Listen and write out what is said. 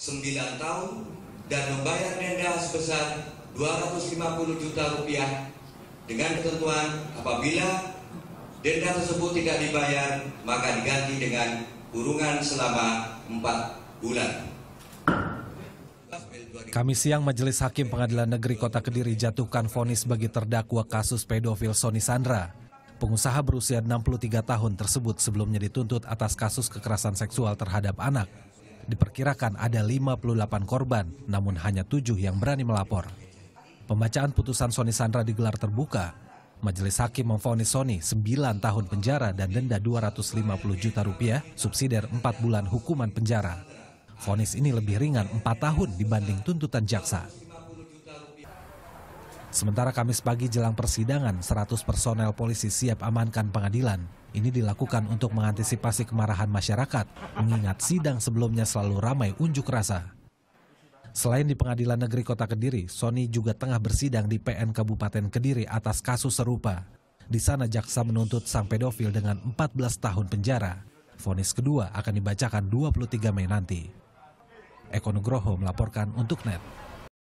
9 tahun dan membayar denda sebesar 250 juta rupiah dengan ketentuan apabila denda tersebut tidak dibayar maka diganti dengan kurungan selama 4 bulan. Kami siang Majelis Hakim Pengadilan Negeri Kota Kediri jatuhkan vonis bagi terdakwa kasus pedofil Soni Sandra. Pengusaha berusia 63 tahun tersebut sebelumnya dituntut atas kasus kekerasan seksual terhadap anak diperkirakan ada 58 korban, namun hanya tujuh yang berani melapor. Pembacaan putusan Sony Sandra digelar terbuka. Majelis Hakim memfonis Sony 9 tahun penjara dan denda 250 juta rupiah, subsidiar 4 bulan hukuman penjara. Fonis ini lebih ringan 4 tahun dibanding tuntutan jaksa. Sementara Kamis pagi jelang persidangan, 100 personel polisi siap amankan pengadilan. Ini dilakukan untuk mengantisipasi kemarahan masyarakat, mengingat sidang sebelumnya selalu ramai unjuk rasa. Selain di Pengadilan Negeri Kota Kediri, Sony juga tengah bersidang di PN Kabupaten Kediri atas kasus serupa. Di sana jaksa menuntut sang pedofil dengan 14 tahun penjara. Fonis kedua akan dibacakan 23 Mei nanti. Eko Nugroho melaporkan untuk NET.